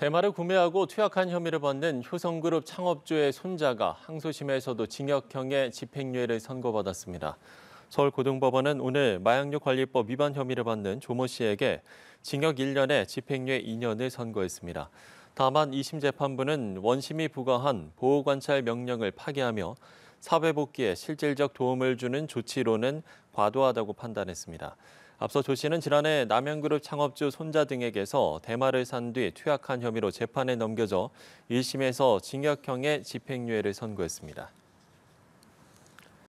대마를 구매하고 투약한 혐의를 받는 효성그룹 창업주의 손자가 항소심에서도 징역형의 집행유예를 선고받았습니다. 서울고등법원은 오늘 마약류관리법 위반 혐의를 받는 조모 씨에게 징역 1년에 집행유예 2년을 선고했습니다. 다만 2심 재판부는 원심이 부과한 보호관찰 명령을 파기하며 사회복귀에 실질적 도움을 주는 조치로는 과도하다고 판단했습니다. 앞서 조 씨는 지난해 남양그룹 창업주 손자 등에게서 대마를 산 뒤 투약한 혐의로 재판에 넘겨져 1심에서 징역형의 집행유예를 선고했습니다.